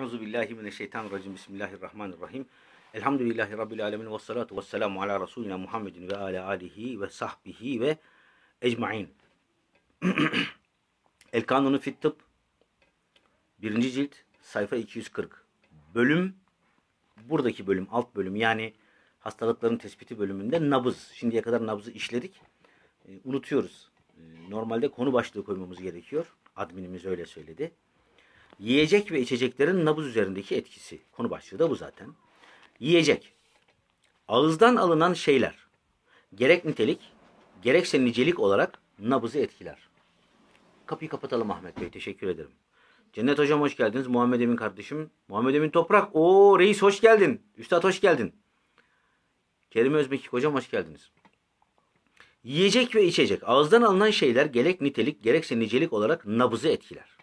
Euzu billahi mineşşeytanirracim. Bismillahirrahmanirrahim. Elhamdülillahi rabbil alamin ve salatu vesselamu ala resulina Muhammedin ve ala alihi ve sahbihi ve ecmaîn. El Kanunu fit Tıp 1. cilt sayfa 240. Bölüm buradaki bölüm alt bölüm yani hastalıkların tespiti bölümünde nabız. Şimdiye kadar nabzı işledik. E, unutuyoruz. E, normalde konu başlığı koymamız gerekiyor. Adminimiz öyle söyledi. Yiyecek ve içeceklerin nabız üzerindeki etkisi. Konu başlığı da bu zaten. Yiyecek. Ağızdan alınan şeyler. Gerek nitelik, gerekse nicelik olarak nabızı etkiler. Kapıyı kapatalım Ahmet Bey. Teşekkür ederim. Cennet Hocam hoş geldiniz. Muhammed Emin kardeşim. Muhammed Emin Toprak. o reis hoş geldin. Üstad hoş geldin. Kerim Özmekik Hocam hoş geldiniz. Yiyecek ve içecek. Ağızdan alınan şeyler gerek nitelik gerekse nicelik olarak nabızı etkiler.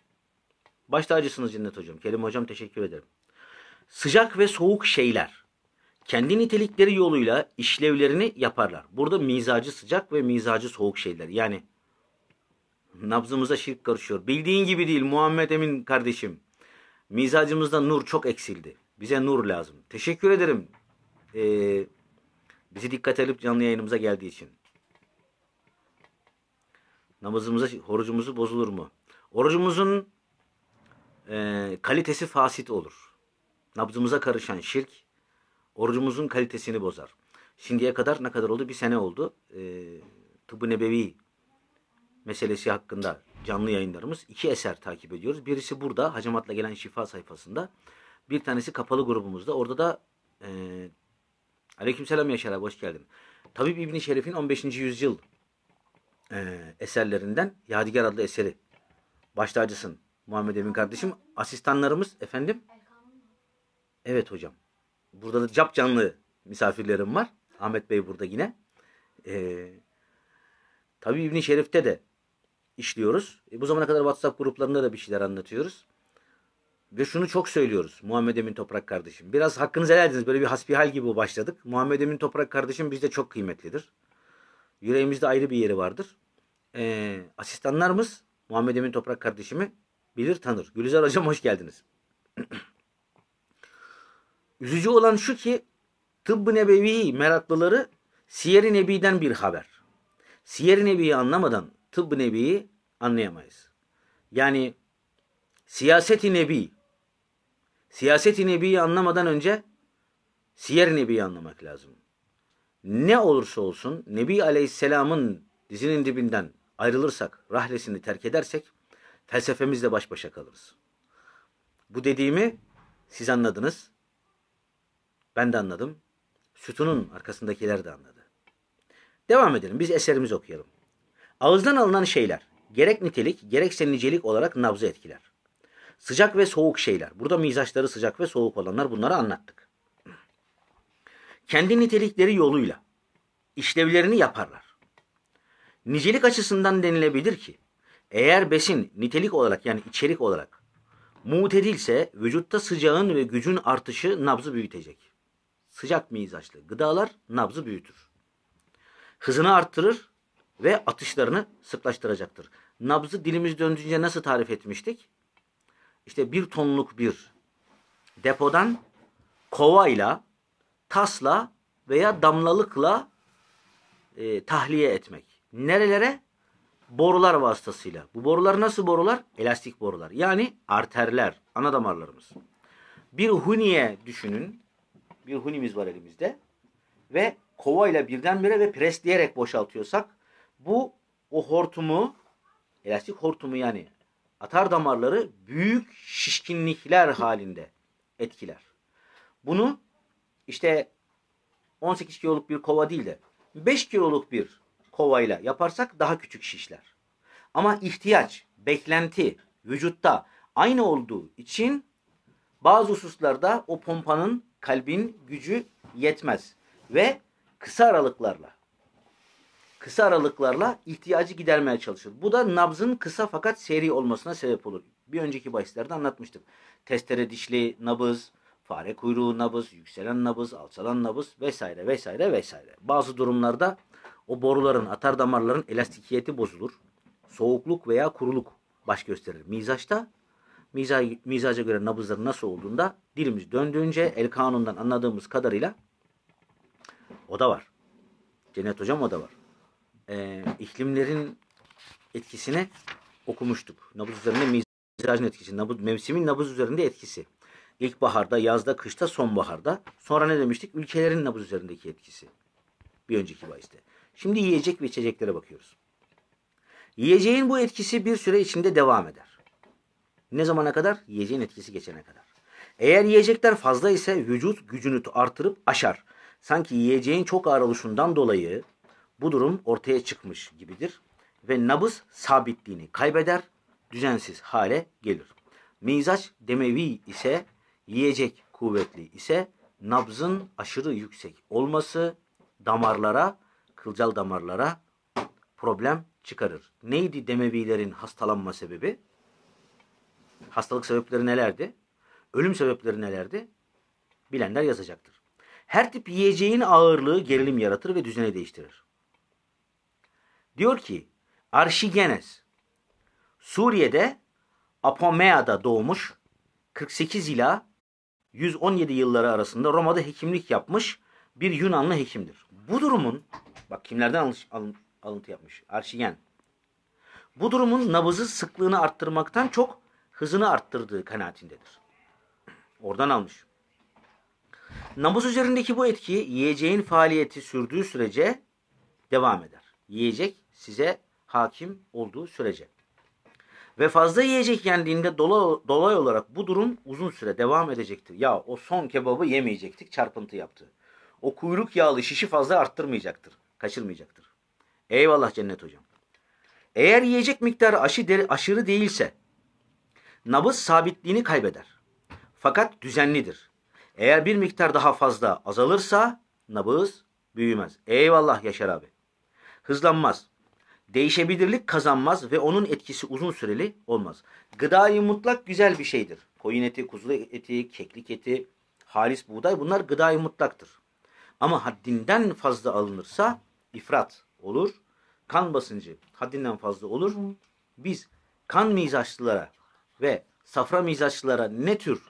Baş tacısınız Cennet Hocam. Kerim Hocam teşekkür ederim. Sıcak ve soğuk şeyler kendi nitelikleri yoluyla işlevlerini yaparlar. Burada mizacı sıcak ve mizacı soğuk şeyler. Yani nabzımıza şirk karışıyor. Bildiğin gibi değil Muhammed Emin kardeşim. Mizacımızda nur çok eksildi. Bize nur lazım. Teşekkür ederim. Ee, bizi dikkat edip canlı yayınımıza geldiği için. Namazımıza, horucumuzu bozulur mu? Orucumuzun e, kalitesi fasit olur. Nabzımıza karışan şirk orucumuzun kalitesini bozar. Şimdiye kadar ne kadar oldu? Bir sene oldu. E, Tıbbı Nebevi meselesi hakkında canlı yayınlarımız iki eser takip ediyoruz. Birisi burada Hacamat'la gelen şifa sayfasında. Bir tanesi kapalı grubumuzda. Orada da e, Aleykümselam Yaşar abi hoş geldin. Tabip İbni Şerif'in 15. yüzyıl e, eserlerinden Yadigar adlı eseri. Başta acısın. Muhammed Emin kardeşim. Asistanlarımız efendim. Evet hocam. Burada da cap canlı misafirlerim var. Ahmet Bey burada yine. Ee, tabii İbni Şerif'te de işliyoruz. E, bu zamana kadar WhatsApp gruplarında da bir şeyler anlatıyoruz. Ve şunu çok söylüyoruz Muhammed Emin Toprak kardeşim. Biraz hakkınızı helal ediniz. Böyle bir hasbihal gibi başladık. Muhammed Emin Toprak kardeşim bizde çok kıymetlidir. Yüreğimizde ayrı bir yeri vardır. Ee, asistanlarımız Muhammed Emin Toprak kardeşimi bilir tanır. Gülizar Hocam hoş geldiniz. Üzücü olan şu ki tıbbı nebevi meraklıları Siyer-i Nebi'den bir haber. Siyer-i Nebi'yi anlamadan tıbbı nebiyi anlayamayız. Yani siyaseti nebi siyaseti nebiyi anlamadan önce siyer nebiyi anlamak lazım. Ne olursa olsun Nebi Aleyhisselam'ın dizinin dibinden ayrılırsak, rahlesini terk edersek felsefemizle baş başa kalırız. Bu dediğimi siz anladınız. Ben de anladım. Sütunun arkasındakiler de anladı. Devam edelim. Biz eserimizi okuyalım. Ağızdan alınan şeyler gerek nitelik gerekse nicelik olarak nabzı etkiler. Sıcak ve soğuk şeyler. Burada mizaçları sıcak ve soğuk olanlar bunları anlattık. Kendi nitelikleri yoluyla işlevlerini yaparlar. Nicelik açısından denilebilir ki eğer besin nitelik olarak yani içerik olarak mutedilse vücutta sıcağın ve gücün artışı nabzı büyütecek. Sıcak mizaçlı gıdalar nabzı büyütür. Hızını arttırır ve atışlarını sıklaştıracaktır. Nabzı dilimiz döndüğünce nasıl tarif etmiştik? İşte bir tonluk bir depodan kovayla, tasla veya damlalıkla e, tahliye etmek. Nerelere? borular vasıtasıyla. Bu borular nasıl borular? Elastik borular. Yani arterler, ana damarlarımız. Bir huniye düşünün. Bir hunimiz var elimizde. Ve kovayla birdenbire ve presleyerek boşaltıyorsak bu o hortumu elastik hortumu yani atar damarları büyük şişkinlikler halinde etkiler. Bunu işte 18 kiloluk bir kova değil de 5 kiloluk bir kovayla yaparsak daha küçük şişler. Ama ihtiyaç, beklenti vücutta aynı olduğu için bazı hususlarda o pompanın, kalbin gücü yetmez. Ve kısa aralıklarla, kısa aralıklarla ihtiyacı gidermeye çalışır. Bu da nabzın kısa fakat seri olmasına sebep olur. Bir önceki bahislerde anlatmıştım. Testere dişli nabız, fare kuyruğu nabız, yükselen nabız, alçalan nabız vesaire vesaire vesaire. Bazı durumlarda o boruların, atar damarların elastikiyeti bozulur. Soğukluk veya kuruluk baş gösterir. Mizaçta miza, mizaca göre nabızların nasıl olduğunda dilimiz döndüğünce el kanundan anladığımız kadarıyla o da var. Cennet hocam o da var. Ee, iklimlerin etkisine okumuştuk. Nabız üzerinde mizacın etkisi. Nabız, mevsimin nabız üzerinde etkisi. İlkbaharda, yazda, kışta, sonbaharda. Sonra ne demiştik? Ülkelerin nabız üzerindeki etkisi. Bir önceki bahiste. Şimdi yiyecek ve içeceklere bakıyoruz. Yiyeceğin bu etkisi bir süre içinde devam eder. Ne zamana kadar? Yiyeceğin etkisi geçene kadar. Eğer yiyecekler fazla ise vücut gücünü artırıp aşar. Sanki yiyeceğin çok ağır oluşundan dolayı bu durum ortaya çıkmış gibidir. Ve nabız sabitliğini kaybeder, düzensiz hale gelir. Mizaç demevi ise yiyecek kuvvetli ise nabzın aşırı yüksek olması damarlara kılcal damarlara problem çıkarır. Neydi Demevilerin hastalanma sebebi? Hastalık sebepleri nelerdi? Ölüm sebepleri nelerdi? Bilenler yazacaktır. Her tip yiyeceğin ağırlığı gerilim yaratır ve düzeni değiştirir. Diyor ki Arşigenes Suriye'de Apomea'da doğmuş 48 ila 117 yılları arasında Roma'da hekimlik yapmış bir Yunanlı hekimdir. Bu durumun Bak kimlerden alış, alın, alıntı yapmış? Arşigen. Bu durumun nabızı sıklığını arttırmaktan çok hızını arttırdığı kanaatindedir. Oradan almış. Nabız üzerindeki bu etki yiyeceğin faaliyeti sürdüğü sürece devam eder. Yiyecek size hakim olduğu sürece. Ve fazla yiyecek yendiğinde dola, dolay olarak bu durum uzun süre devam edecektir. Ya o son kebabı yemeyecektik çarpıntı yaptı. O kuyruk yağlı şişi fazla arttırmayacaktır kaçırmayacaktır. Eyvallah cennet hocam. Eğer yiyecek miktarı aşı de, aşırı değilse nabız sabitliğini kaybeder. Fakat düzenlidir. Eğer bir miktar daha fazla azalırsa nabız büyümez. Eyvallah Yaşar abi. Hızlanmaz. Değişebilirlik kazanmaz ve onun etkisi uzun süreli olmaz. Gıdayı mutlak güzel bir şeydir. Koyun eti, kuzu eti, keklik eti, halis buğday bunlar gıdayı mutlaktır. Ama haddinden fazla alınırsa ifrat olur. Kan basıncı haddinden fazla olur. Biz kan mizaçlılara ve safra mizaçlılara ne tür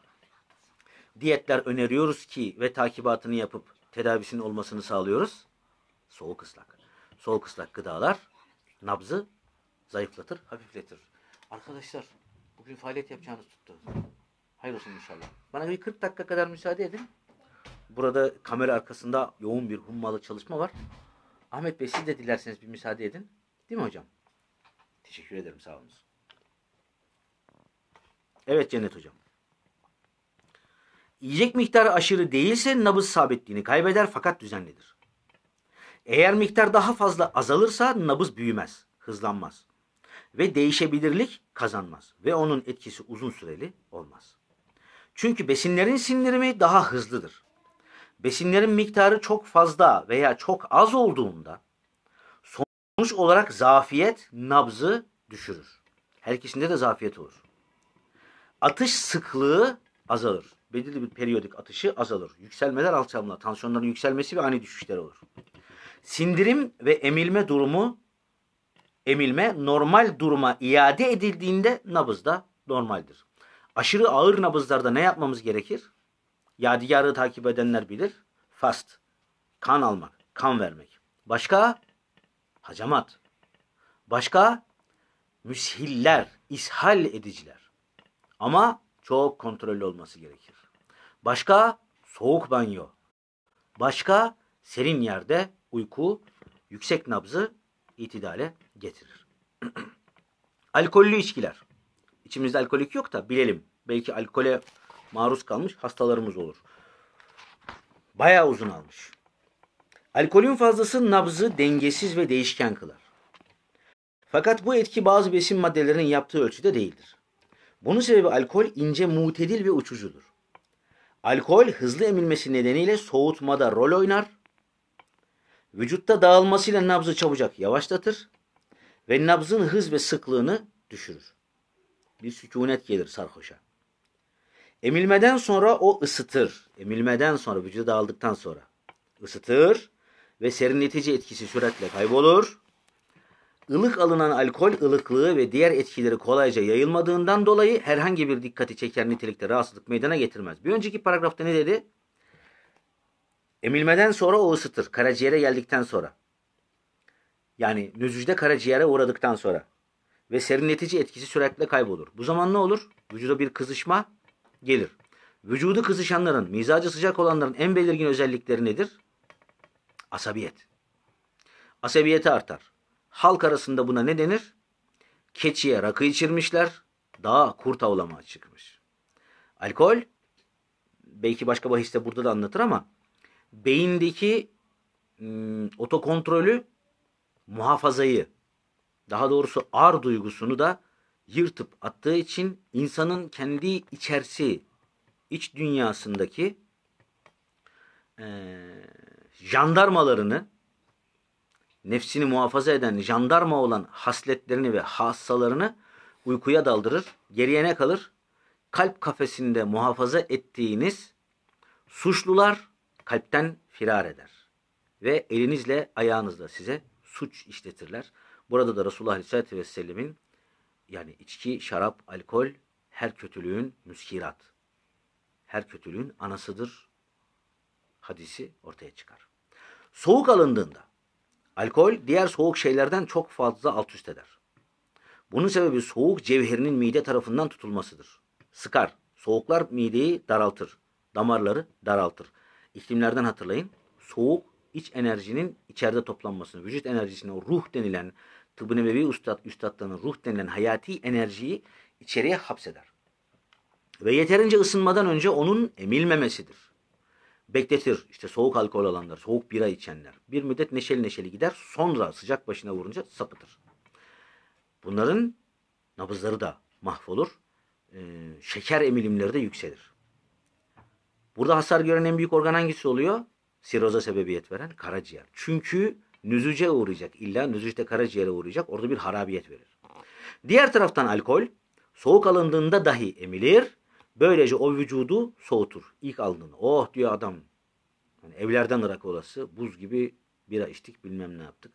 diyetler öneriyoruz ki ve takibatını yapıp tedavisinin olmasını sağlıyoruz? Soğuk ıslak. Soğuk ıslak gıdalar nabzı zayıflatır, hafifletir. Arkadaşlar bugün faaliyet yapacağınız tuttu. Hayır olsun inşallah. Bana bir 40 dakika kadar müsaade edin. Burada kamera arkasında yoğun bir hummalı çalışma var. Ahmet Bey siz de dilerseniz bir müsaade edin. Değil mi hocam? Teşekkür ederim. Sağ olun. Evet Cennet hocam. Yiyecek miktarı aşırı değilse nabız sabitliğini kaybeder fakat düzenlidir. Eğer miktar daha fazla azalırsa nabız büyümez, hızlanmaz ve değişebilirlik kazanmaz ve onun etkisi uzun süreli olmaz. Çünkü besinlerin sindirimi daha hızlıdır. Besinlerin miktarı çok fazla veya çok az olduğunda sonuç olarak zafiyet nabzı düşürür. Her ikisinde de zafiyet olur. Atış sıklığı azalır. Belirli bir periyodik atışı azalır. Yükselmeler alçalmalar, tansiyonların yükselmesi ve ani düşüşler olur. Sindirim ve emilme durumu emilme normal duruma iade edildiğinde nabız da normaldir. Aşırı ağır nabızlarda ne yapmamız gerekir? Yadigarı takip edenler bilir. Fast. Kan almak. Kan vermek. Başka? Hacamat. Başka? Müshiller. ishal ediciler. Ama çok kontrollü olması gerekir. Başka? Soğuk banyo. Başka? Serin yerde uyku yüksek nabzı itidale getirir. Alkollü içkiler. İçimizde alkolik yok da bilelim. Belki alkole maruz kalmış hastalarımız olur. Bayağı uzun almış. Alkolün fazlası nabzı dengesiz ve değişken kılar. Fakat bu etki bazı besin maddelerinin yaptığı ölçüde değildir. Bunun sebebi alkol ince, mutedil ve uçucudur. Alkol hızlı emilmesi nedeniyle soğutmada rol oynar. Vücutta dağılmasıyla nabzı çabucak yavaşlatır ve nabzın hız ve sıklığını düşürür. Bir sükunet gelir sarhoşa. Emilmeden sonra o ısıtır. Emilmeden sonra vücuda aldıktan sonra ısıtır ve serinletici etkisi süratle kaybolur. Ilık alınan alkol ılıklığı ve diğer etkileri kolayca yayılmadığından dolayı herhangi bir dikkati çeker nitelikte rahatsızlık meydana getirmez. Bir önceki paragrafta ne dedi? Emilmeden sonra o ısıtır. Karaciğere geldikten sonra. Yani nüzücde karaciğere uğradıktan sonra. Ve serinletici etkisi süratle kaybolur. Bu zaman ne olur? Vücuda bir kızışma gelir. Vücudu kızışanların, mizacı sıcak olanların en belirgin özellikleri nedir? Asabiyet. Asabiyeti artar. Halk arasında buna ne denir? Keçiye rakı içirmişler, daha kurt avlamaya çıkmış. Alkol, belki başka bahiste burada da anlatır ama beyindeki ım, otokontrolü, muhafazayı, daha doğrusu ar duygusunu da yırtıp attığı için insanın kendi içerisi, iç dünyasındaki e, jandarmalarını, nefsini muhafaza eden jandarma olan hasletlerini ve hassalarını uykuya daldırır, geriye ne kalır? Kalp kafesinde muhafaza ettiğiniz suçlular kalpten firar eder. Ve elinizle ayağınızla size suç işletirler. Burada da Resulullah Aleyhisselatü Vesselam'ın yani içki, şarap, alkol her kötülüğün müskirat. Her kötülüğün anasıdır hadisi ortaya çıkar. Soğuk alındığında alkol diğer soğuk şeylerden çok fazla alt üst eder. Bunun sebebi soğuk cevherinin mide tarafından tutulmasıdır. Sıkar. Soğuklar mideyi daraltır. Damarları daraltır. İklimlerden hatırlayın. Soğuk iç enerjinin içeride toplanmasını, vücut enerjisine o ruh denilen Tıbbı Nebevi Üstad, Üstadlığının ruh denilen hayati enerjiyi içeriye hapseder. Ve yeterince ısınmadan önce onun emilmemesidir. Bekletir işte soğuk alkol alanlar, soğuk bira içenler. Bir müddet neşeli neşeli gider sonra sıcak başına vurunca sapıtır. Bunların nabızları da mahvolur. Ee, şeker emilimleri de yükselir. Burada hasar gören en büyük organ hangisi oluyor? Siroza sebebiyet veren karaciğer. Çünkü nüzüce uğrayacak. İlla nüzücde karaciğere uğrayacak. Orada bir harabiyet verir. Diğer taraftan alkol soğuk alındığında dahi emilir. Böylece o vücudu soğutur. İlk alındığında. Oh diyor adam. Yani evlerden rakı olası. Buz gibi bira içtik bilmem ne yaptık.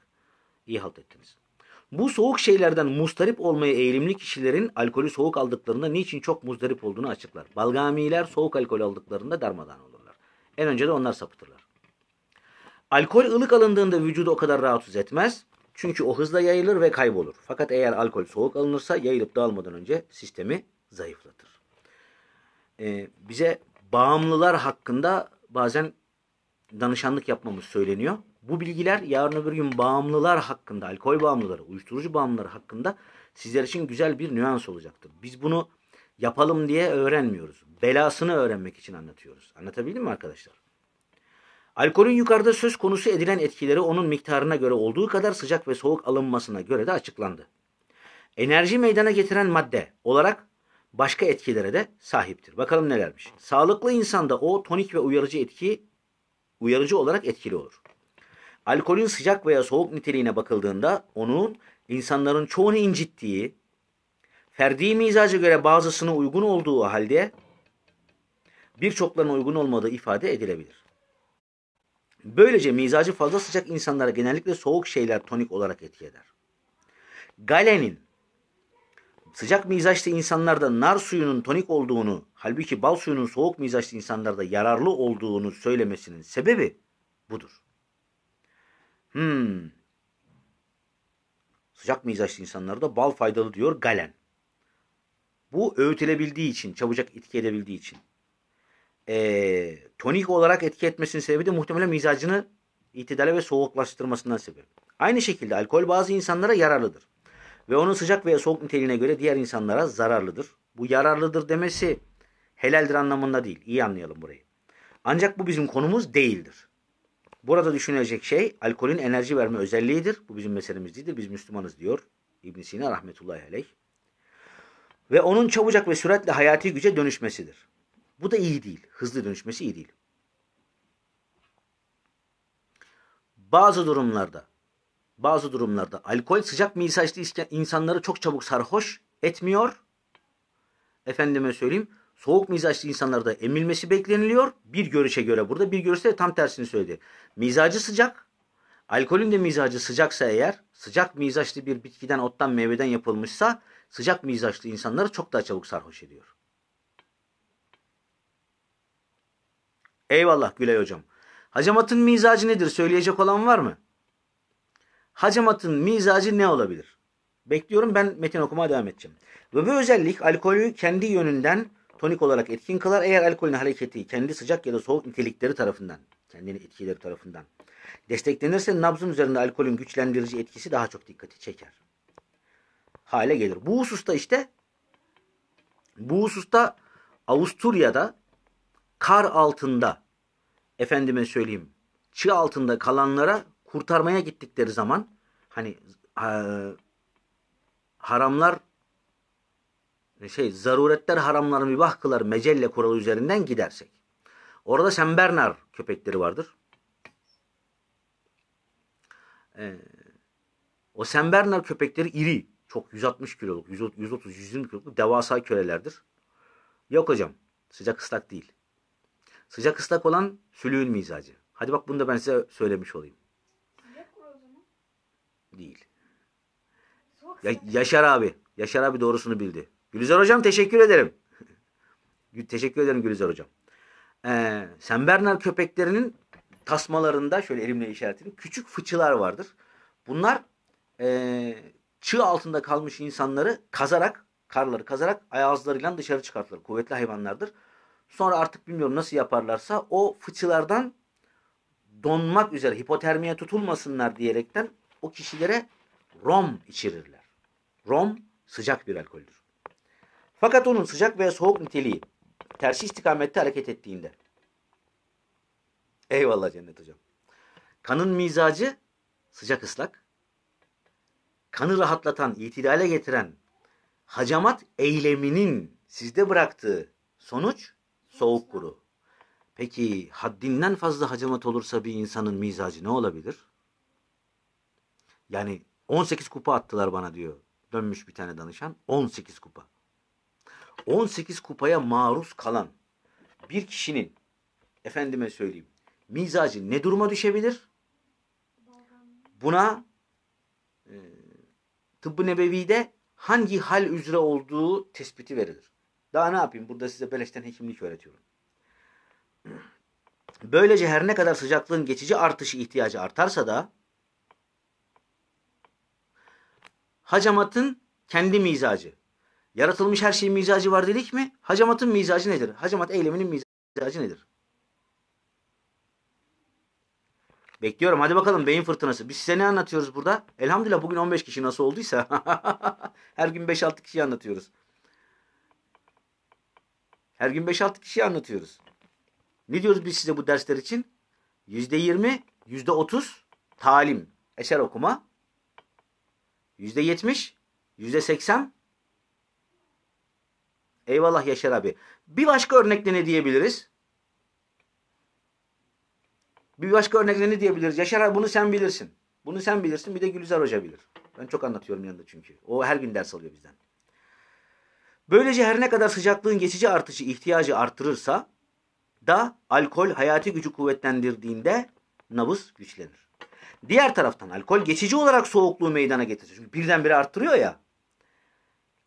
İyi halt ettiniz. Bu soğuk şeylerden mustarip olmaya eğilimli kişilerin alkolü soğuk aldıklarında niçin çok muzdarip olduğunu açıklar. Balgamiler soğuk alkol aldıklarında darmadan olurlar. En önce de onlar sapıtırlar. Alkol ılık alındığında vücudu o kadar rahatsız etmez. Çünkü o hızla yayılır ve kaybolur. Fakat eğer alkol soğuk alınırsa yayılıp dağılmadan önce sistemi zayıflatır. Ee, bize bağımlılar hakkında bazen danışanlık yapmamız söyleniyor. Bu bilgiler yarın öbür gün bağımlılar hakkında, alkol bağımlıları, uyuşturucu bağımlıları hakkında sizler için güzel bir nüans olacaktır. Biz bunu yapalım diye öğrenmiyoruz. Belasını öğrenmek için anlatıyoruz. Anlatabildim mi arkadaşlar? Alkolün yukarıda söz konusu edilen etkileri onun miktarına göre olduğu kadar sıcak ve soğuk alınmasına göre de açıklandı. Enerji meydana getiren madde olarak başka etkilere de sahiptir. Bakalım nelermiş. Sağlıklı insanda o tonik ve uyarıcı etki uyarıcı olarak etkili olur. Alkolün sıcak veya soğuk niteliğine bakıldığında onun insanların çoğunu incittiği, ferdi mizaca göre bazısına uygun olduğu halde birçoklarına uygun olmadığı ifade edilebilir. Böylece mizacı fazla sıcak insanlara genellikle soğuk şeyler tonik olarak etki eder. Galen'in sıcak mizaçlı insanlarda nar suyunun tonik olduğunu, halbuki bal suyunun soğuk mizaçlı insanlarda yararlı olduğunu söylemesinin sebebi budur. Hmm. Sıcak mizaçlı insanlarda bal faydalı diyor Galen. Bu öğütülebildiği için, çabucak etki edebildiği için e, tonik olarak etki etmesinin sebebi de muhtemelen mizacını itidale ve soğuklaştırmasından sebep. Aynı şekilde alkol bazı insanlara yararlıdır. Ve onun sıcak veya soğuk niteliğine göre diğer insanlara zararlıdır. Bu yararlıdır demesi helaldir anlamında değil. İyi anlayalım burayı. Ancak bu bizim konumuz değildir. Burada düşünülecek şey alkolün enerji verme özelliğidir. Bu bizim meselemiz değildir. Biz Müslümanız diyor İbn Sina rahmetullahi aleyh. Ve onun çabucak ve süratle hayati güce dönüşmesidir. Bu da iyi değil. Hızlı dönüşmesi iyi değil. Bazı durumlarda bazı durumlarda alkol sıcak mizaçlı insanları çok çabuk sarhoş etmiyor. Efendime söyleyeyim soğuk mizaçlı insanlarda emilmesi bekleniliyor. Bir görüşe göre burada bir görüşte tam tersini söyledi. Mizacı sıcak. Alkolün de mizacı sıcaksa eğer sıcak mizaçlı bir bitkiden ottan meyveden yapılmışsa sıcak mizaçlı insanları çok daha çabuk sarhoş ediyor. Eyvallah Gülay hocam. Hacamatın mizacı nedir? Söyleyecek olan var mı? Hacamatın mizacı ne olabilir? Bekliyorum ben metin okumaya devam edeceğim. Ve bu özellik alkolü kendi yönünden tonik olarak etkin kılar eğer alkolün hareketi kendi sıcak ya da soğuk nitelikleri tarafından, kendini etkileri tarafından desteklenirse nabzın üzerinde alkolün güçlendirici etkisi daha çok dikkati çeker. Hale gelir. Bu hususta işte bu hususta Avusturya'da kar altında efendime söyleyeyim çığ altında kalanlara kurtarmaya gittikleri zaman hani e, haramlar şey zaruretler haramlar mübah kılar mecelle kuralı üzerinden gidersek. Orada sembernar köpekleri vardır. Ee, o sembernar köpekleri iri. Çok 160 kiloluk, 130, 120 kiloluk devasa kölelerdir. Yok hocam sıcak ıslak değil. Sıcak ıslak olan sülüğün mizacı. Hadi bak bunu da ben size söylemiş olayım. Değil. ya, Yaşar abi. Yaşar abi doğrusunu bildi. Gülizar hocam teşekkür ederim. teşekkür ederim Gülizar hocam. Ee, Semberner köpeklerinin tasmalarında şöyle elimle işaretledim. Küçük fıçılar vardır. Bunlar e, çığ altında kalmış insanları kazarak, karları kazarak ayağızlarıyla dışarı çıkartılır. Kuvvetli hayvanlardır. Sonra artık bilmiyorum nasıl yaparlarsa o fıçılardan donmak üzere hipotermiye tutulmasınlar diyerekten o kişilere rom içirirler. Rom sıcak bir alkoldür. Fakat onun sıcak veya soğuk niteliği tersi istikamette hareket ettiğinde eyvallah cennet hocam. Kanın mizacı sıcak ıslak. Kanı rahatlatan, itidale getiren hacamat eyleminin sizde bıraktığı sonuç soğuk kuru. Peki haddinden fazla hacamat olursa bir insanın mizacı ne olabilir? Yani 18 kupa attılar bana diyor. Dönmüş bir tane danışan. 18 kupa. 18 kupaya maruz kalan bir kişinin efendime söyleyeyim mizacı ne duruma düşebilir? Buna e, tıbbı de hangi hal üzere olduğu tespiti verilir. Daha ne yapayım? Burada size beleşten hekimlik öğretiyorum. Böylece her ne kadar sıcaklığın geçici artışı ihtiyacı artarsa da hacamatın kendi mizacı. Yaratılmış her şeyin mizacı var dedik mi? Hacamatın mizacı nedir? Hacamat eyleminin mizacı nedir? Bekliyorum. Hadi bakalım beyin fırtınası. Biz size ne anlatıyoruz burada? Elhamdülillah bugün 15 kişi nasıl olduysa her gün 5-6 kişi anlatıyoruz. Her gün 5-6 kişiye anlatıyoruz. Ne diyoruz biz size bu dersler için? Yüzde yirmi, yüzde otuz talim, eser okuma. Yüzde yetmiş, yüzde seksen. Eyvallah Yaşar abi. Bir başka örnekle ne diyebiliriz? Bir başka örnekle ne diyebiliriz? Yaşar abi bunu sen bilirsin. Bunu sen bilirsin. Bir de Gülizar Hoca bilir. Ben çok anlatıyorum yanında çünkü. O her gün ders alıyor bizden. Böylece her ne kadar sıcaklığın geçici artışı ihtiyacı artırırsa da alkol hayati gücü kuvvetlendirdiğinde nabız güçlenir. Diğer taraftan alkol geçici olarak soğukluğu meydana getirir. Çünkü birdenbire arttırıyor ya.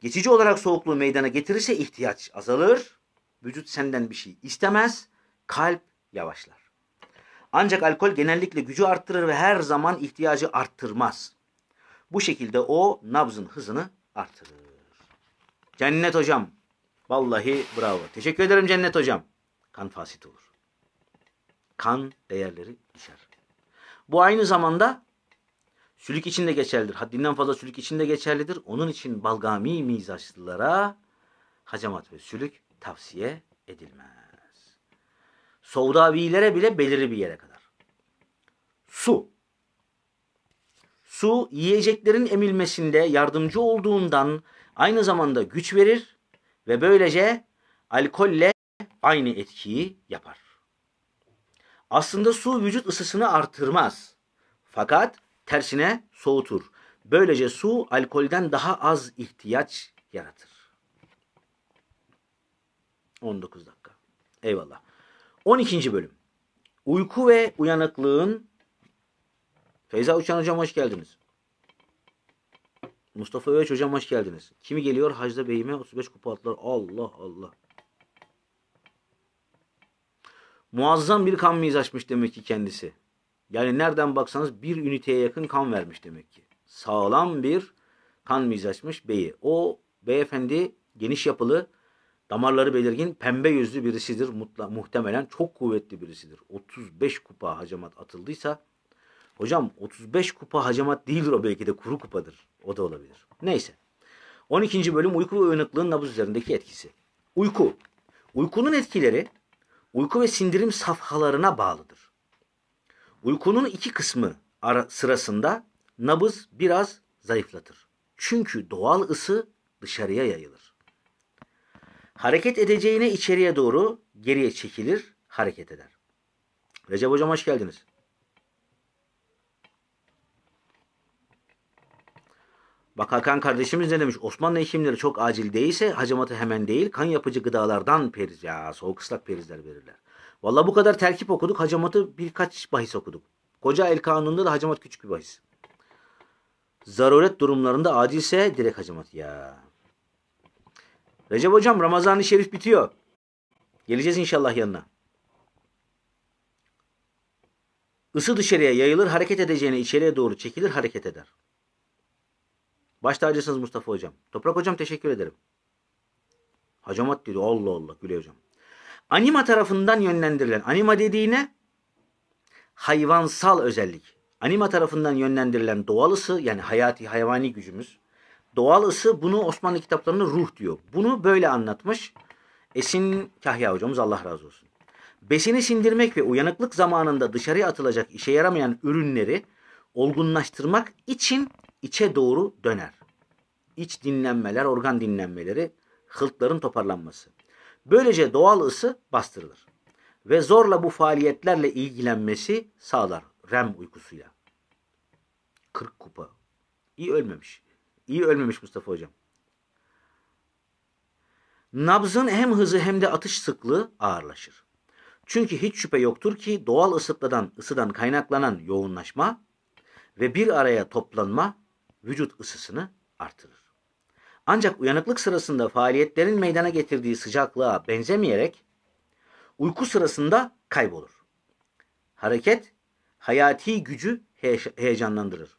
Geçici olarak soğukluğu meydana getirirse ihtiyaç azalır. Vücut senden bir şey istemez. Kalp yavaşlar. Ancak alkol genellikle gücü arttırır ve her zaman ihtiyacı arttırmaz. Bu şekilde o nabzın hızını artırır. Cennet hocam. Vallahi bravo. Teşekkür ederim Cennet hocam. Kan fasit olur. Kan değerleri düşer. Bu aynı zamanda sülük içinde geçerlidir. Haddinden fazla sülük içinde geçerlidir. Onun için balgami mizaçlılara hacamat ve sülük tavsiye edilmez. Soğudavilere bile belirli bir yere kadar. Su. Su yiyeceklerin emilmesinde yardımcı olduğundan aynı zamanda güç verir ve böylece alkolle aynı etkiyi yapar. Aslında su vücut ısısını artırmaz. Fakat tersine soğutur. Böylece su alkolden daha az ihtiyaç yaratır. 19 dakika. Eyvallah. 12. bölüm. Uyku ve uyanıklığın Feyza Uçan Hocam hoş geldiniz. Mustafa Öveç hocam hoş geldiniz. Kimi geliyor? Hacda Beyime 35 kupa atlar. Allah Allah. Muazzam bir kan miyiz açmış demek ki kendisi. Yani nereden baksanız bir üniteye yakın kan vermiş demek ki. Sağlam bir kan miyiz açmış beyi. O beyefendi geniş yapılı, damarları belirgin, pembe yüzlü birisidir. Mutla, muhtemelen çok kuvvetli birisidir. 35 kupa hacamat atıldıysa Hocam 35 kupa hacamat değildir o belki de kuru kupadır. O da olabilir. Neyse. 12. bölüm uyku ve uyanıklığın nabız üzerindeki etkisi. Uyku. Uykunun etkileri uyku ve sindirim safhalarına bağlıdır. Uykunun iki kısmı ara, sırasında nabız biraz zayıflatır. Çünkü doğal ısı dışarıya yayılır. Hareket edeceğine içeriye doğru geriye çekilir, hareket eder. Recep Hocam hoş geldiniz. Bak Hakan kardeşimiz ne demiş? Osmanlı hekimleri çok acil değilse hacamatı hemen değil kan yapıcı gıdalardan periz. Ya soğuk ıslak perizler verirler. Valla bu kadar terkip okuduk. Hacamatı birkaç bahis okuduk. Koca el kanununda da hacamat küçük bir bahis. Zaruret durumlarında acilse direkt hacamat ya. Recep hocam Ramazan-ı Şerif bitiyor. Geleceğiz inşallah yanına. Isı dışarıya yayılır, hareket edeceğine içeriye doğru çekilir, hareket eder. Baş tacısınız Mustafa Hocam. Toprak Hocam teşekkür ederim. Hacamat dedi, Allah Allah Güley Hocam. Anima tarafından yönlendirilen. Anima dediğine hayvansal özellik. Anima tarafından yönlendirilen doğal ısı yani hayati hayvani gücümüz. Doğal ısı bunu Osmanlı kitaplarında ruh diyor. Bunu böyle anlatmış Esin Kahya hocamız Allah razı olsun. Besini sindirmek ve uyanıklık zamanında dışarıya atılacak işe yaramayan ürünleri olgunlaştırmak için içe doğru döner. İç dinlenmeler, organ dinlenmeleri, hıltların toparlanması. Böylece doğal ısı bastırılır. Ve zorla bu faaliyetlerle ilgilenmesi sağlar REM uykusuyla. 40 kupa. İyi ölmemiş. İyi ölmemiş Mustafa Hocam. Nabzın hem hızı hem de atış sıklığı ağırlaşır. Çünkü hiç şüphe yoktur ki doğal ısıtladan, ısıdan kaynaklanan yoğunlaşma ve bir araya toplanma vücut ısısını artırır. Ancak uyanıklık sırasında faaliyetlerin meydana getirdiği sıcaklığa benzemeyerek uyku sırasında kaybolur. Hareket hayati gücü heyecanlandırır.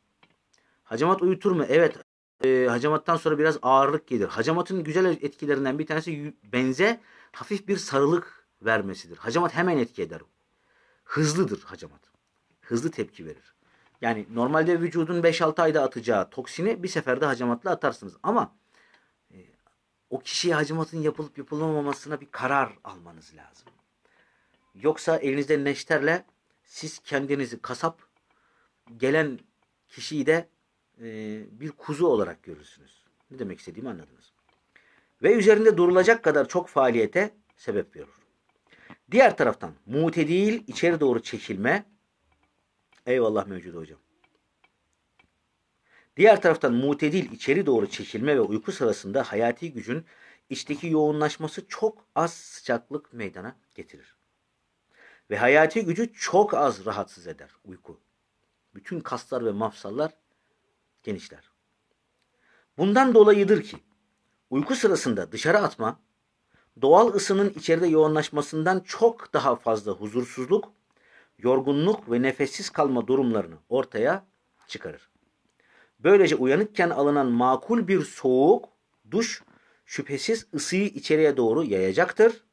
Hacamat uyutur mu? Evet. E, hacamattan sonra biraz ağırlık gelir. Hacamatın güzel etkilerinden bir tanesi benze hafif bir sarılık vermesidir. Hacamat hemen etki eder. Hızlıdır hacamat. Hızlı tepki verir. Yani normalde vücudun 5-6 ayda atacağı toksini bir seferde hacamatla atarsınız. Ama e, o kişiye hacamatın yapılıp yapılmamasına bir karar almanız lazım. Yoksa elinizde neşterle siz kendinizi kasap, gelen kişiyi de e, bir kuzu olarak görürsünüz. Ne demek istediğimi anladınız. Ve üzerinde durulacak kadar çok faaliyete sebep verir. Diğer taraftan mutedil içeri doğru çekilme Eyvallah mevcud hocam. Diğer taraftan mutedil içeri doğru çekilme ve uyku sırasında hayati gücün içteki yoğunlaşması çok az sıcaklık meydana getirir. Ve hayati gücü çok az rahatsız eder uyku. Bütün kaslar ve mafsallar genişler. Bundan dolayıdır ki uyku sırasında dışarı atma doğal ısının içeride yoğunlaşmasından çok daha fazla huzursuzluk yorgunluk ve nefessiz kalma durumlarını ortaya çıkarır. Böylece uyanıkken alınan makul bir soğuk duş şüphesiz ısıyı içeriye doğru yayacaktır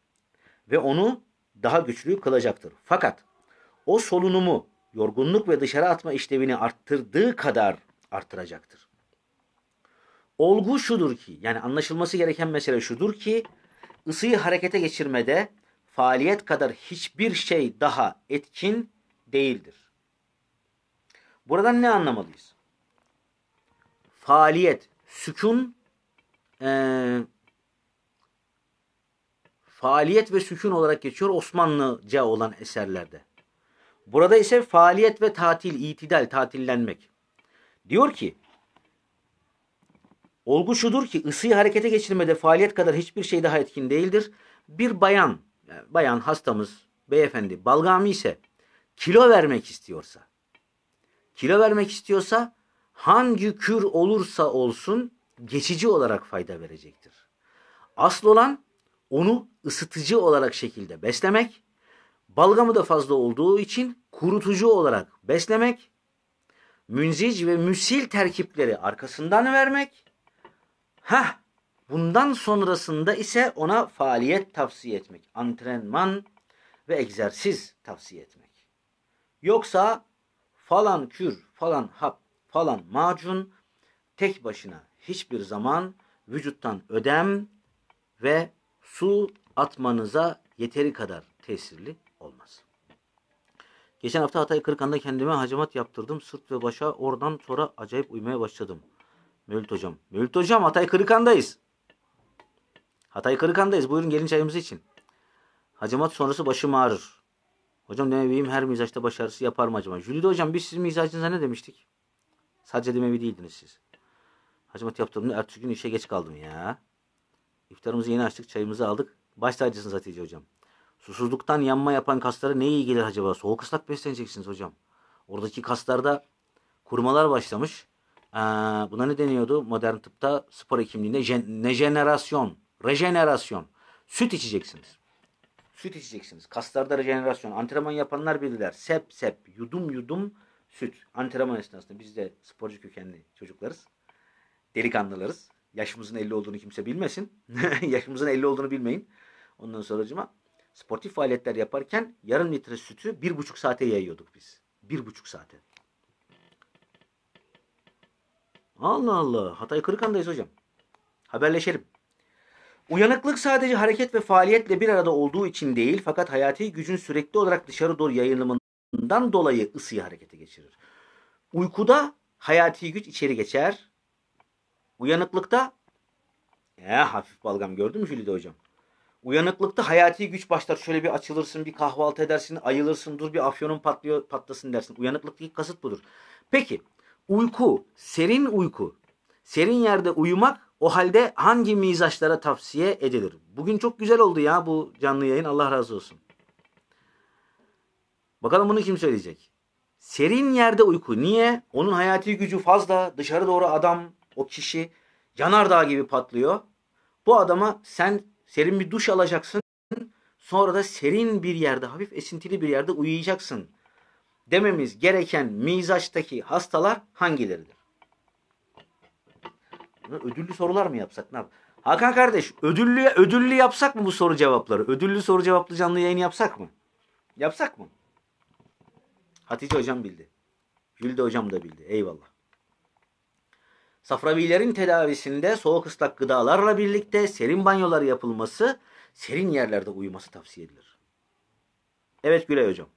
ve onu daha güçlü kılacaktır. Fakat o solunumu yorgunluk ve dışarı atma işlevini arttırdığı kadar artıracaktır. Olgu şudur ki yani anlaşılması gereken mesele şudur ki ısıyı harekete geçirmede faaliyet kadar hiçbir şey daha etkin değildir. Buradan ne anlamalıyız? Faaliyet, sükun, ee, faaliyet ve sükun olarak geçiyor Osmanlıca olan eserlerde. Burada ise faaliyet ve tatil, itidal, tatillenmek. Diyor ki, olgu şudur ki ısıyı harekete geçirmede faaliyet kadar hiçbir şey daha etkin değildir. Bir bayan e, bayan hastamız, beyefendi balgami ise kilo vermek istiyorsa, kilo vermek istiyorsa hangi kür olursa olsun geçici olarak fayda verecektir. Asıl olan onu ısıtıcı olarak şekilde beslemek, balgamı da fazla olduğu için kurutucu olarak beslemek, münzic ve müsil terkipleri arkasından vermek, ha Bundan sonrasında ise ona faaliyet tavsiye etmek. Antrenman ve egzersiz tavsiye etmek. Yoksa falan kür, falan hap, falan macun tek başına hiçbir zaman vücuttan ödem ve su atmanıza yeteri kadar tesirli olmaz. Geçen hafta Hatay kırkanda kendime hacamat yaptırdım. Sırt ve başa oradan sonra acayip uyumaya başladım. Mevlüt Hocam. Mevlüt Hocam Hatay Kırıkan'dayız. Hatay Kırıkan'dayız. Buyurun gelin çayımızı için. Hacamat sonrası başım ağrır. Hocam Demevi'yim her mizaçta başarısı yapar mı acaba? Jülide hocam biz sizin mizacınıza ne demiştik? Sadece Demevi değildiniz siz. Hacamat yaptığımda ertesi gün işe geç kaldım ya. İftarımızı yeni açtık çayımızı aldık. Baş tacısınız Hatice hocam. Susuzluktan yanma yapan kaslara ne iyi gelir acaba? Soğuk ıslak besleneceksiniz hocam. Oradaki kaslarda kurumalar başlamış. Ee, buna ne deniyordu? Modern tıpta spor hekimliğinde jen- ne jenerasyon Rejenerasyon. Süt içeceksiniz. Süt içeceksiniz. Kaslarda rejenerasyon. Antrenman yapanlar bilirler. Sep sep, yudum yudum süt. Antrenman esnasında biz de sporcu kökenli çocuklarız. Delikanlılarız. Yaşımızın 50 olduğunu kimse bilmesin. Yaşımızın 50 olduğunu bilmeyin. Ondan sonra cuma sportif faaliyetler yaparken yarım litre sütü bir buçuk saate yayıyorduk biz. Bir buçuk saate. Allah Allah. Hatay Kırıkan'dayız hocam. Haberleşelim. Uyanıklık sadece hareket ve faaliyetle bir arada olduğu için değil fakat hayati gücün sürekli olarak dışarı doğru yayılımından dolayı ısıyı harekete geçirir. Uykuda hayati güç içeri geçer. Uyanıklıkta ee, hafif balgam gördün mü Jülide hocam? Uyanıklıkta hayati güç başlar. Şöyle bir açılırsın, bir kahvaltı edersin, ayılırsın, dur bir afyonun patlıyor, patlasın dersin. Uyanıklıktaki kasıt budur. Peki, uyku, serin uyku, serin yerde uyumak o halde hangi mizaçlara tavsiye edilir? Bugün çok güzel oldu ya bu canlı yayın. Allah razı olsun. Bakalım bunu kim söyleyecek? Serin yerde uyku. Niye? Onun hayati gücü fazla. Dışarı doğru adam, o kişi yanardağ gibi patlıyor. Bu adama sen serin bir duş alacaksın. Sonra da serin bir yerde, hafif esintili bir yerde uyuyacaksın. Dememiz gereken mizaçtaki hastalar hangileridir? Ödüllü sorular mı yapsak ne yap? Hakan kardeş ödüllü, ödüllü yapsak mı bu soru cevapları? Ödüllü soru cevaplı canlı yayın yapsak mı? Yapsak mı? Hatice hocam bildi. Jülde hocam da bildi. Eyvallah. Safravilerin tedavisinde soğuk ıslak gıdalarla birlikte serin banyolar yapılması, serin yerlerde uyuması tavsiye edilir. Evet Gülay hocam.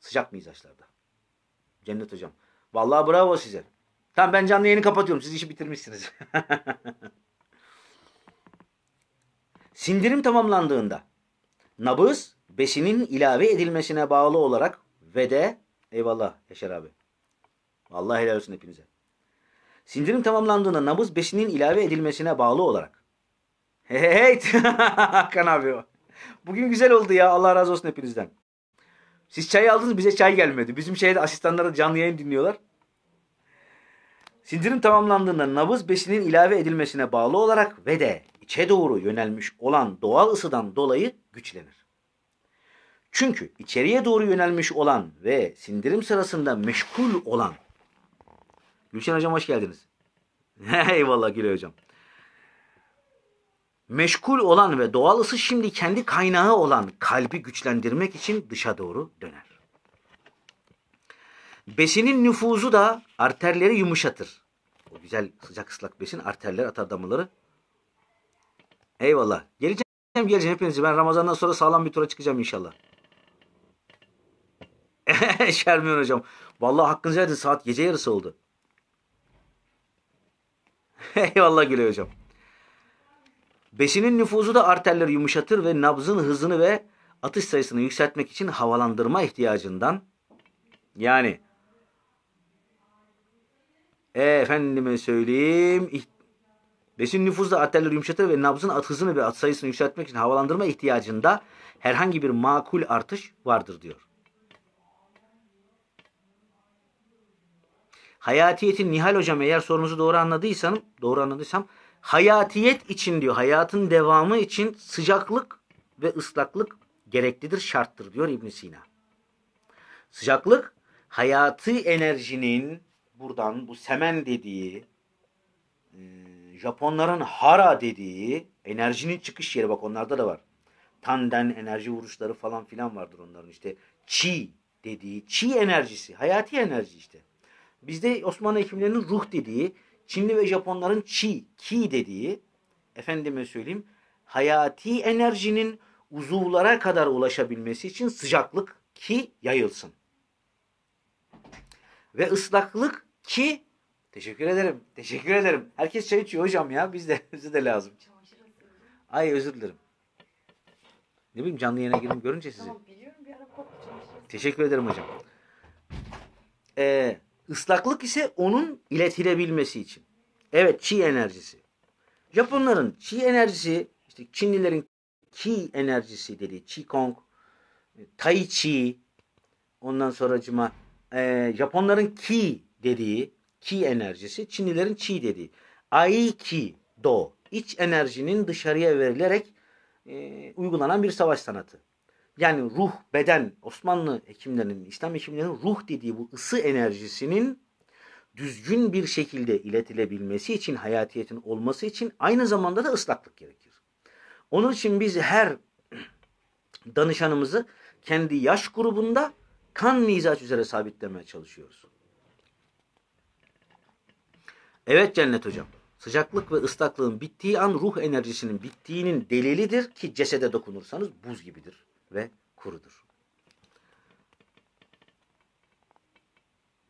Sıcak mizaçlarda. Cennet hocam. Vallahi bravo size. Tamam ben canlı yayını kapatıyorum. Siz işi bitirmişsiniz. Sindirim tamamlandığında nabız besinin ilave edilmesine bağlı olarak ve de eyvallah Yaşar abi. Allah helal olsun hepinize. Sindirim tamamlandığında nabız besinin ilave edilmesine bağlı olarak. Hey hey Hakan abi o. Bugün güzel oldu ya. Allah razı olsun hepinizden. Siz çay aldınız bize çay gelmedi. Bizim şeyde asistanlara canlı yayın dinliyorlar. Sindirim tamamlandığında nabız besinin ilave edilmesine bağlı olarak ve de içe doğru yönelmiş olan doğal ısıdan dolayı güçlenir. Çünkü içeriye doğru yönelmiş olan ve sindirim sırasında meşgul olan Gülşen Hocam hoş geldiniz. Eyvallah Gülay Hocam. Meşgul olan ve doğal ısı şimdi kendi kaynağı olan kalbi güçlendirmek için dışa doğru döner. Besinin nüfuzu da arterleri yumuşatır. O güzel sıcak ıslak besin arterler atar damlaları. Eyvallah. Geleceğim geleceğim hepinizi. Ben Ramazan'dan sonra sağlam bir tura çıkacağım inşallah. Şermin hocam. Vallahi hakkınızı verdin. Saat gece yarısı oldu. Eyvallah Gülay hocam. Besinin nüfuzu da arterleri yumuşatır ve nabzın hızını ve atış sayısını yükseltmek için havalandırma ihtiyacından yani e, efendime söyleyeyim. Besin nüfuzla atelleri yumuşatır ve nabzın at hızını ve at sayısını yükseltmek için havalandırma ihtiyacında herhangi bir makul artış vardır diyor. Hayatiyetin Nihal hocam eğer sorunuzu doğru anladıysam, doğru anladıysam hayatiyet için diyor. Hayatın devamı için sıcaklık ve ıslaklık gereklidir, şarttır diyor İbn Sina. Sıcaklık hayatı enerjinin buradan bu semen dediği, e, Japonların hara dediği enerjinin çıkış yeri bak onlarda da var. Tanden enerji vuruşları falan filan vardır onların işte. chi dediği, chi enerjisi, hayati enerji işte. Bizde Osmanlı hekimlerinin ruh dediği, Çinli ve Japonların chi ki dediği, efendime söyleyeyim, hayati enerjinin uzuvlara kadar ulaşabilmesi için sıcaklık ki yayılsın. Ve ıslaklık ki teşekkür ederim. Teşekkür ederim. Herkes çay içiyor hocam ya. Biz de bize de lazım. Ay özür dilerim. Ne bileyim canlı yayına girdim görünce sizi. Tamam biliyorum bir ara Teşekkür ederim hocam. Ee, ıslaklık ise onun iletilebilmesi için. Evet çi enerjisi. Japonların çi enerjisi, işte Çinlilerin ki enerjisi dediği Qi Kong, e, Tai Chi, ondan sonracıma e, Japonların ki dediği ki enerjisi, Çinlilerin çi dediği. ki do iç enerjinin dışarıya verilerek e, uygulanan bir savaş sanatı. Yani ruh, beden, Osmanlı hekimlerinin, İslam hekimlerinin ruh dediği bu ısı enerjisinin düzgün bir şekilde iletilebilmesi için, hayatiyetin olması için aynı zamanda da ıslaklık gerekir. Onun için biz her danışanımızı kendi yaş grubunda kan mizaç üzere sabitlemeye çalışıyoruz. Evet Cennet Hocam. Sıcaklık ve ıslaklığın bittiği an ruh enerjisinin bittiğinin delilidir ki cesede dokunursanız buz gibidir ve kurudur.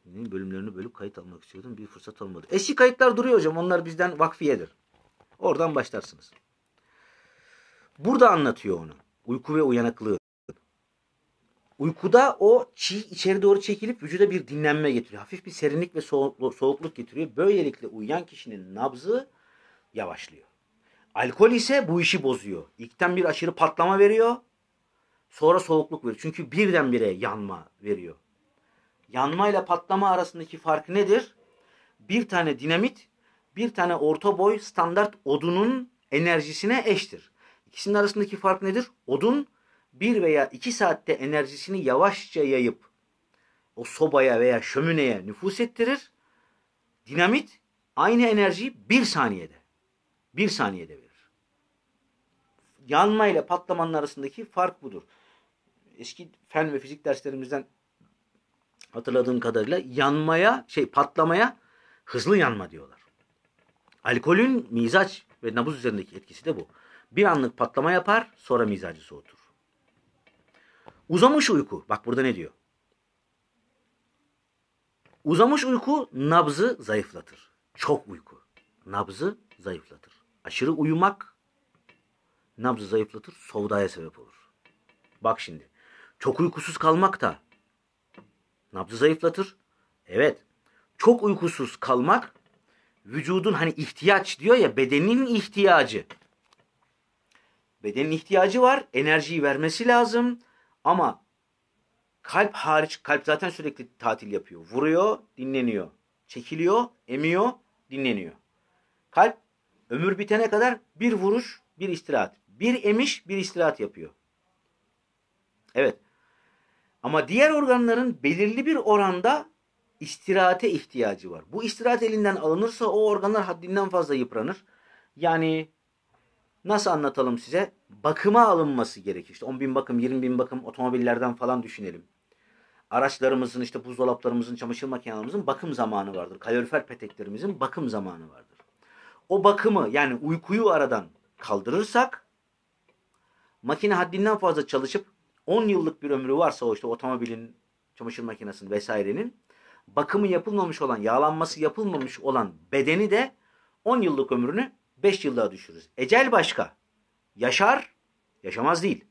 Benim bölümlerini bölüp kayıt almak istiyordum. Bir fırsat olmadı. Eski kayıtlar duruyor hocam. Onlar bizden vakfiyedir. Oradan başlarsınız. Burada anlatıyor onu. Uyku ve uyanıklığı. Uykuda o çiğ içeri doğru çekilip vücuda bir dinlenme getiriyor. Hafif bir serinlik ve soğukluk getiriyor. Böylelikle uyuyan kişinin nabzı yavaşlıyor. Alkol ise bu işi bozuyor. İlkten bir aşırı patlama veriyor. Sonra soğukluk veriyor. Çünkü birdenbire yanma veriyor. Yanma ile patlama arasındaki fark nedir? Bir tane dinamit, bir tane orta boy standart odunun enerjisine eştir. İkisinin arasındaki fark nedir? Odun bir veya iki saatte enerjisini yavaşça yayıp o sobaya veya şömineye nüfus ettirir. Dinamit aynı enerjiyi bir saniyede, bir saniyede verir. Yanma ile patlamanın arasındaki fark budur. Eski fen ve fizik derslerimizden hatırladığım kadarıyla yanmaya, şey patlamaya hızlı yanma diyorlar. Alkolün mizaç ve nabız üzerindeki etkisi de bu. Bir anlık patlama yapar, sonra mizacı soğutur. Uzamış uyku. Bak burada ne diyor? Uzamış uyku nabzı zayıflatır. Çok uyku nabzı zayıflatır. Aşırı uyumak nabzı zayıflatır, soğudaya sebep olur. Bak şimdi. Çok uykusuz kalmak da nabzı zayıflatır. Evet. Çok uykusuz kalmak vücudun hani ihtiyaç diyor ya bedenin ihtiyacı. Bedenin ihtiyacı var. Enerjiyi vermesi lazım. Ama kalp hariç, kalp zaten sürekli tatil yapıyor. Vuruyor, dinleniyor. Çekiliyor, emiyor, dinleniyor. Kalp ömür bitene kadar bir vuruş, bir istirahat. Bir emiş, bir istirahat yapıyor. Evet. Ama diğer organların belirli bir oranda istirahate ihtiyacı var. Bu istirahat elinden alınırsa o organlar haddinden fazla yıpranır. Yani nasıl anlatalım size? bakıma alınması gerekir. İşte 10 bin bakım, 20 bin bakım otomobillerden falan düşünelim. Araçlarımızın, işte buzdolaplarımızın, çamaşır makinelerimizin bakım zamanı vardır. Kalorifer peteklerimizin bakım zamanı vardır. O bakımı yani uykuyu aradan kaldırırsak makine haddinden fazla çalışıp 10 yıllık bir ömrü varsa o işte otomobilin, çamaşır makinesinin vesairenin bakımı yapılmamış olan, yağlanması yapılmamış olan bedeni de 10 yıllık ömrünü 5 yıllığa düşürürüz. Ecel başka. Yaşar, yaşamaz değil.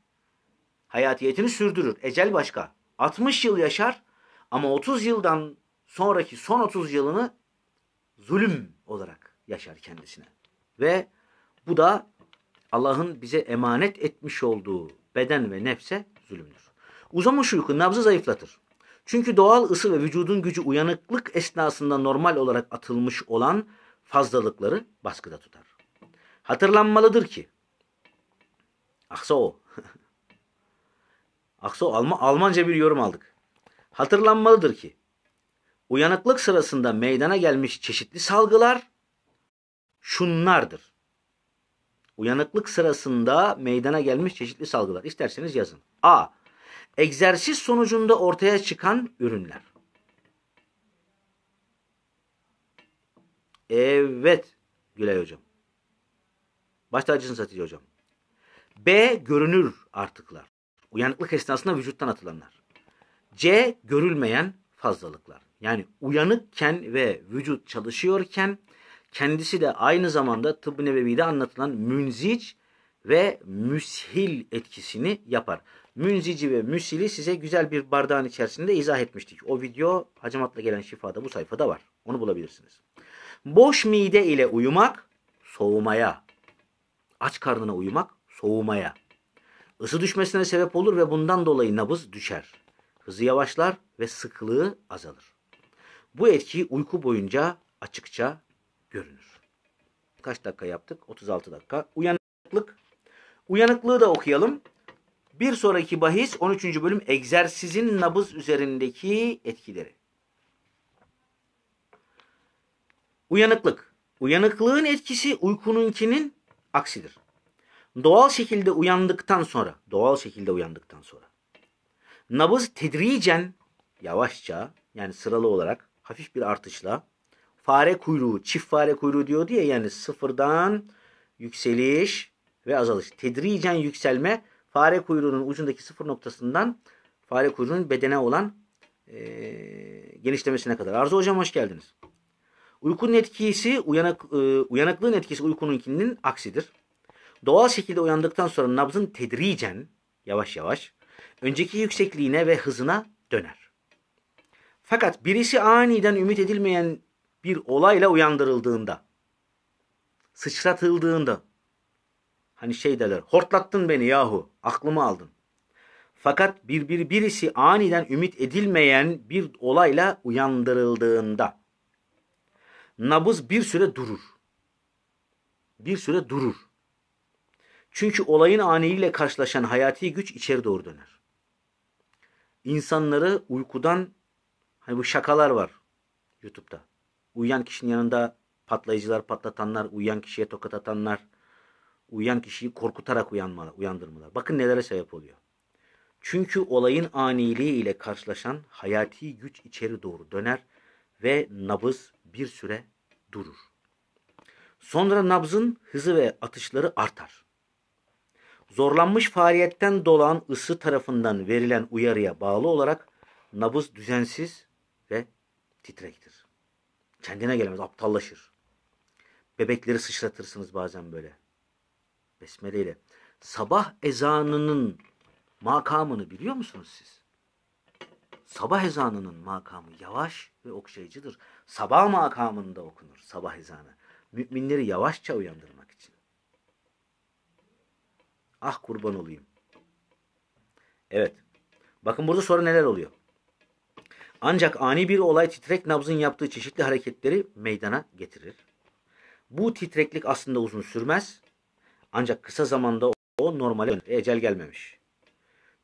Hayatiyetini sürdürür. Ecel başka. 60 yıl yaşar ama 30 yıldan sonraki son 30 yılını zulüm olarak yaşar kendisine. Ve bu da Allah'ın bize emanet etmiş olduğu beden ve nefse zulümdür. Uzamış uyku nabzı zayıflatır. Çünkü doğal ısı ve vücudun gücü uyanıklık esnasında normal olarak atılmış olan fazlalıkları baskıda tutar. Hatırlanmalıdır ki Akso. Akso Alman, Almanca bir yorum aldık. Hatırlanmalıdır ki uyanıklık sırasında meydana gelmiş çeşitli salgılar şunlardır. Uyanıklık sırasında meydana gelmiş çeşitli salgılar. İsterseniz yazın. A. Egzersiz sonucunda ortaya çıkan ürünler. Evet Gülay Hocam. Baş tacısını satıyor hocam. B. Görünür artıklar. Uyanıklık esnasında vücuttan atılanlar. C. Görülmeyen fazlalıklar. Yani uyanıkken ve vücut çalışıyorken kendisi de aynı zamanda tıbbi nebevide anlatılan münzic ve müshil etkisini yapar. Münzici ve müsili size güzel bir bardağın içerisinde izah etmiştik. O video hacamatla gelen şifada bu sayfada var. Onu bulabilirsiniz. Boş mide ile uyumak soğumaya, aç karnına uyumak soğumaya. Isı düşmesine sebep olur ve bundan dolayı nabız düşer. Hızı yavaşlar ve sıklığı azalır. Bu etki uyku boyunca açıkça görünür. Kaç dakika yaptık? 36 dakika. Uyanıklık. Uyanıklığı da okuyalım. Bir sonraki bahis 13. bölüm egzersizin nabız üzerindeki etkileri. Uyanıklık. Uyanıklığın etkisi uykununkinin aksidir doğal şekilde uyandıktan sonra, doğal şekilde uyandıktan sonra nabız tedricen yavaşça yani sıralı olarak hafif bir artışla fare kuyruğu, çift fare kuyruğu diyor diye yani sıfırdan yükseliş ve azalış. Tedricen yükselme fare kuyruğunun ucundaki sıfır noktasından fare kuyruğunun bedene olan e, genişlemesine kadar. Arzu hocam hoş geldiniz. Uykunun etkisi, uyanık, e, uyanıklığın etkisi uykununkinin aksidir. Doğal şekilde uyandıktan sonra nabzın tedricen, yavaş yavaş, önceki yüksekliğine ve hızına döner. Fakat birisi aniden ümit edilmeyen bir olayla uyandırıldığında, sıçratıldığında, hani şey derler, hortlattın beni yahu, aklımı aldın. Fakat bir, bir birisi aniden ümit edilmeyen bir olayla uyandırıldığında, nabız bir süre durur. Bir süre durur. Çünkü olayın aniyle karşılaşan hayati güç içeri doğru döner. İnsanları uykudan hani bu şakalar var YouTube'da. Uyuyan kişinin yanında patlayıcılar patlatanlar, uyuyan kişiye tokat atanlar, uyuyan kişiyi korkutarak uyanmalar, uyandırmalar. Bakın nelere sebep oluyor. Çünkü olayın aniliği ile karşılaşan hayati güç içeri doğru döner ve nabız bir süre durur. Sonra nabzın hızı ve atışları artar. Zorlanmış faaliyetten dolan ısı tarafından verilen uyarıya bağlı olarak nabız düzensiz ve titrektir. Kendine gelemez, aptallaşır. Bebekleri sıçratırsınız bazen böyle. Besmele ile Sabah ezanının makamını biliyor musunuz siz? Sabah ezanının makamı yavaş ve okşayıcıdır. Sabah makamında okunur sabah ezanı. Müminleri yavaşça uyandırmak. Ah kurban olayım. Evet. Bakın burada sonra neler oluyor. Ancak ani bir olay titrek nabzın yaptığı çeşitli hareketleri meydana getirir. Bu titreklik aslında uzun sürmez. Ancak kısa zamanda o normale döner. ecel gelmemiş.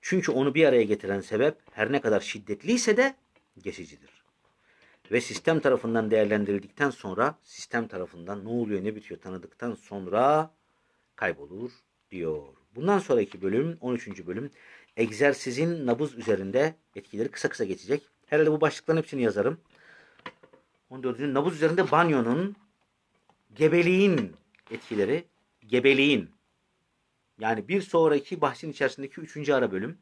Çünkü onu bir araya getiren sebep her ne kadar şiddetliyse de geçicidir. Ve sistem tarafından değerlendirildikten sonra sistem tarafından ne oluyor ne bitiyor tanıdıktan sonra kaybolur diyor. Bundan sonraki bölüm 13. bölüm egzersizin nabız üzerinde etkileri kısa kısa geçecek. Herhalde bu başlıkların hepsini yazarım. 14. nabız üzerinde banyonun gebeliğin etkileri gebeliğin yani bir sonraki bahsin içerisindeki 3. ara bölüm.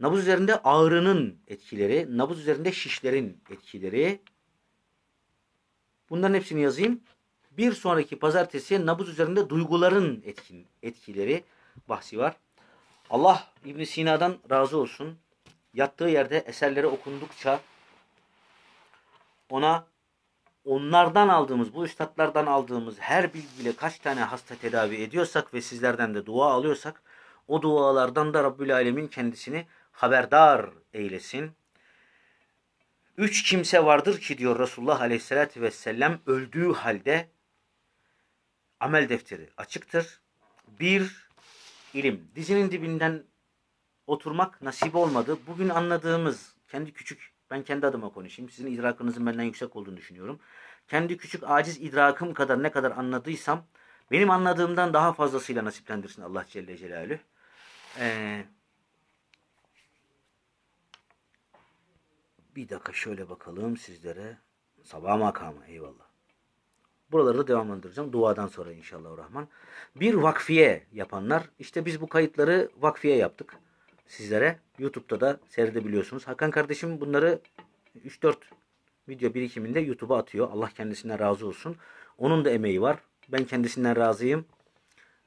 Nabız üzerinde ağrının etkileri, nabız üzerinde şişlerin etkileri. Bunların hepsini yazayım. Bir sonraki pazartesi nabız üzerinde duyguların etkin, etkileri bahsi var. Allah ibn Sina'dan razı olsun. Yattığı yerde eserleri okundukça ona onlardan aldığımız, bu üstadlardan aldığımız her bilgiyle kaç tane hasta tedavi ediyorsak ve sizlerden de dua alıyorsak o dualardan da Rabbül Alemin kendisini haberdar eylesin. Üç kimse vardır ki diyor Resulullah Aleyhisselatü Vesselam öldüğü halde amel defteri açıktır. Bir, ilim. Dizinin dibinden oturmak nasip olmadı. Bugün anladığımız kendi küçük ben kendi adıma konuşayım. Sizin idrakınızın benden yüksek olduğunu düşünüyorum. Kendi küçük aciz idrakım kadar ne kadar anladıysam benim anladığımdan daha fazlasıyla nasiplendirsin Allah Celle Celaluhu. Ee, bir dakika şöyle bakalım sizlere. Sabah makamı eyvallah. Buraları da devamlandıracağım. Duadan sonra inşallah Rahman. Bir vakfiye yapanlar. işte biz bu kayıtları vakfiye yaptık sizlere. YouTube'da da seyredebiliyorsunuz. Hakan kardeşim bunları 3-4 video birikiminde YouTube'a atıyor. Allah kendisinden razı olsun. Onun da emeği var. Ben kendisinden razıyım.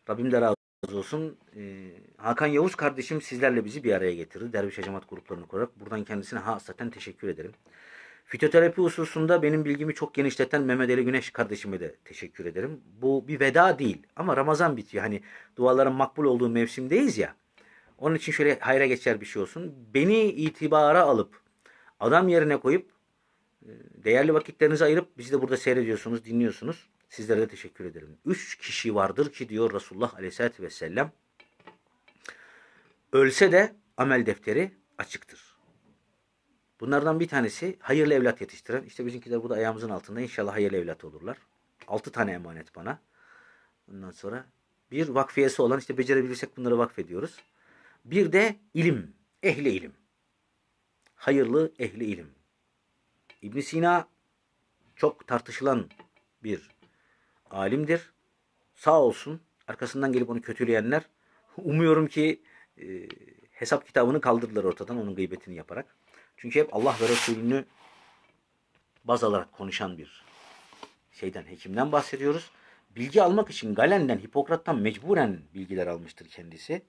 Rabbim de razı olsun. Ee, Hakan Yavuz kardeşim sizlerle bizi bir araya getirdi. Derviş Hacamat gruplarını kurarak. Buradan kendisine ha zaten teşekkür ederim. Fitoterapi hususunda benim bilgimi çok genişleten Mehmet Ali Güneş kardeşime de teşekkür ederim. Bu bir veda değil ama Ramazan bitiyor. Hani duaların makbul olduğu mevsimdeyiz ya. Onun için şöyle hayra geçer bir şey olsun. Beni itibara alıp adam yerine koyup e, değerli vakitlerinizi ayırıp bizi de burada seyrediyorsunuz, dinliyorsunuz. Sizlere de teşekkür ederim. Üç kişi vardır ki diyor Resulullah Aleyhisselatü Vesselam. Ölse de amel defteri açıktır. Bunlardan bir tanesi hayırlı evlat yetiştiren. İşte bizimkiler burada ayağımızın altında inşallah hayırlı evlat olurlar. Altı tane emanet bana. Ondan sonra bir vakfiyesi olan işte becerebilirsek bunları vakfediyoruz. Bir de ilim. Ehli ilim. Hayırlı ehli ilim. İbn Sina çok tartışılan bir alimdir. Sağ olsun arkasından gelip onu kötüleyenler umuyorum ki e, hesap kitabını kaldırdılar ortadan onun gıybetini yaparak. Çünkü hep Allah ve Resulünü baz alarak konuşan bir şeyden, hekimden bahsediyoruz. Bilgi almak için Galen'den, Hipokrat'tan mecburen bilgiler almıştır kendisi.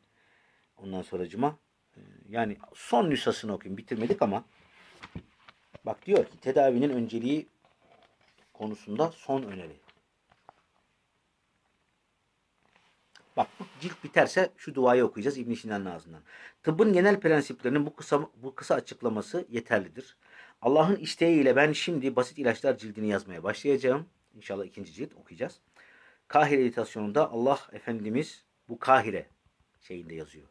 Ondan sonra cuma. E, yani son nüshasını okuyun bitirmedik ama bak diyor ki tedavinin önceliği konusunda son öneri. Bak bu cilt biterse şu duayı okuyacağız İbn Sina'nın ağzından. Tıbbın genel prensiplerinin bu kısa bu kısa açıklaması yeterlidir. Allah'ın isteğiyle ben şimdi basit ilaçlar cildini yazmaya başlayacağım. İnşallah ikinci cilt okuyacağız. Kahire editasyonunda Allah Efendimiz bu Kahire şeyinde yazıyor.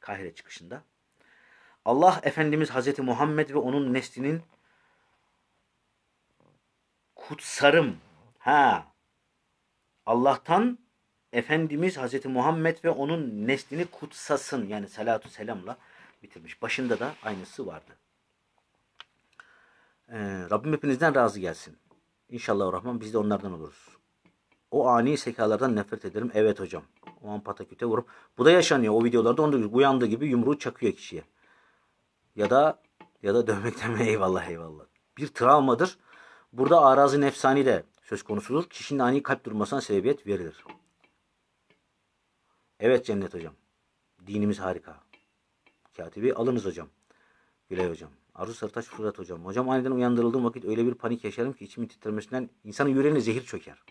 Kahire çıkışında. Allah Efendimiz Hazreti Muhammed ve onun neslinin kutsarım ha Allah'tan Efendimiz Hazreti Muhammed ve onun neslini kutsasın yani salatu selamla bitirmiş. Başında da aynısı vardı. Ee, Rabbim hepinizden razı gelsin. İnşallah Rahman biz de onlardan oluruz. O ani sekalardan nefret ederim. Evet hocam. O an pataküte vurup. Bu da yaşanıyor. O videolarda onda uyandığı gibi yumruğu çakıyor kişiye. Ya da ya da dövmekten mi? Eyvallah eyvallah. Bir travmadır. Burada arazi nefsani de söz konusudur. Kişinin ani kalp durmasına sebebiyet verilir. Evet Cennet Hocam. Dinimiz harika. Katibi alınız hocam. Gülay hocam. Arzu Sarıtaş Fırat hocam. Hocam aniden uyandırıldığım vakit öyle bir panik yaşarım ki içimin titremesinden insanın yüreğine zehir çöker.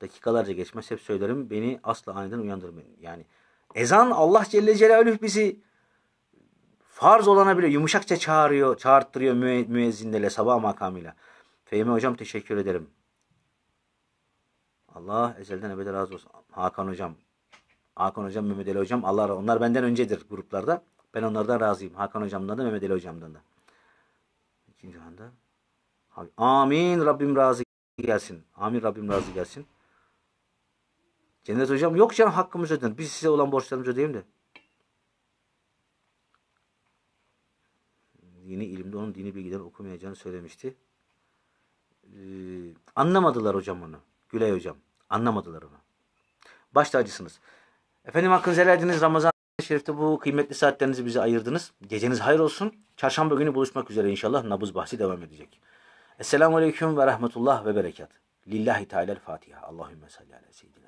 Dakikalarca geçmez hep söylerim beni asla aniden uyandırmayın. Yani ezan Allah Celle Celaluhu bizi farz olana bile yumuşakça çağırıyor, çağırttırıyor müe müezzinlerle sabah makamıyla. Fehmi hocam teşekkür ederim. Allah ezelden ebede razı olsun. Hakan hocam Hakan Hocam, Mehmet Ali Hocam. Allah razı Onlar benden öncedir gruplarda. Ben onlardan razıyım. Hakan Hocam'dan da Mehmet Ali Hocam'dan da. İkinci anda. Amin Rabbim razı gelsin. Amin Rabbim razı gelsin. Cennet Hocam yok canım hakkımız ödenir. Biz size olan borçlarımızı ödeyeyim de. Dini ilimde onun dini bilgileri okumayacağını söylemişti. Ee, anlamadılar hocam onu. Gülay hocam. Anlamadılar onu. Başta acısınız. Efendim hakkınızı helal ediniz. Ramazan Şerif'te bu kıymetli saatlerinizi bize ayırdınız. Geceniz hayır olsun. Çarşamba günü buluşmak üzere inşallah nabız bahsi devam edecek. Esselamu Aleyküm ve Rahmetullah ve Berekat. Lillahi Teala'l Fatiha. Allahümme salli ala seyyidina.